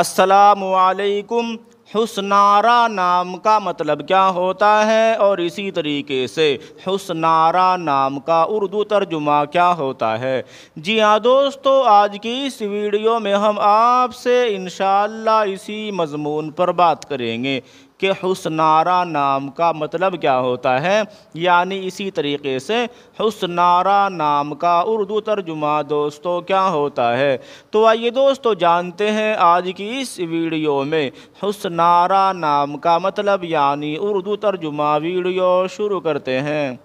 असलकुम हुसनारा नाम का मतलब क्या होता है और इसी तरीके से हुसनारा नाम का उर्दू तर्जुमा क्या होता है जी हाँ दोस्तों आज की इस वीडियो में हम आपसे इन इसी मजमून पर बात करेंगे कि हुसनारा नाम का मतलब क्या होता है यानी इसी तरीके से हुसनारा नाम का उर्दू तर्जुमा दोस्तों क्या होता है तो आइए दोस्तों जानते हैं आज की इस वीडियो में हुसनारा नाम का मतलब यानी उर्दू तर्जुमा वीडियो शुरू करते हैं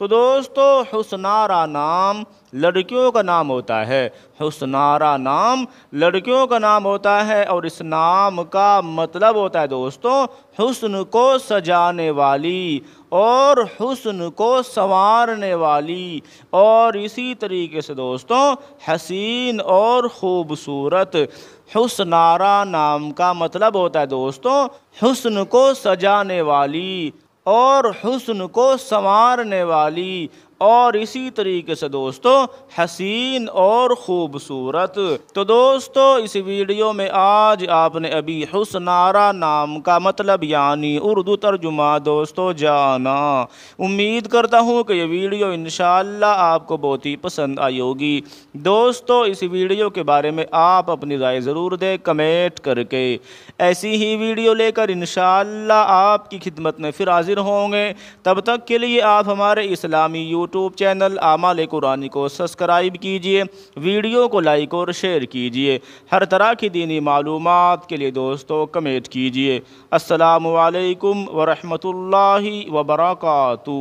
तो दोस्तों हुसनारा नाम लड़कियों का नाम होता है हुसनारा नाम लड़कियों का नाम होता है और इस नाम का मतलब होता है दोस्तों हुस्न को सजाने वाली और हुस्न को संवारने वाली और इसी तरीके से दोस्तों हसीन और ख़ूबसूरत हुसनारा नाम का मतलब होता है दोस्तों हुस्न को सजाने वाली और हुस्न को संवारने वाली और इसी तरीके से दोस्तों हसीन और ख़ूबसूरत तो दोस्तों इस वीडियो में आज आपने अभी हुसनारा नाम का मतलब यानी उर्दू तर्जुमा दोस्तों जाना उम्मीद करता हूँ कि ये वीडियो इन आपको बहुत ही पसंद आई होगी दोस्तों इस वीडियो के बारे में आप अपनी राय ज़रूर दें कमेंट करके ऐसी ही वीडियो लेकर इन आपकी खिदमत में फिर हाजिर होंगे तब तक के लिए आप हमारे इस्लामी यूट्यूब यूट्यूब चैनल आमाल कुरानी को सब्सक्राइब कीजिए वीडियो को लाइक और शेयर कीजिए हर तरह की दीनी मालूम के लिए दोस्तों कमेंट कीजिए असलकम वरहमल वबरकू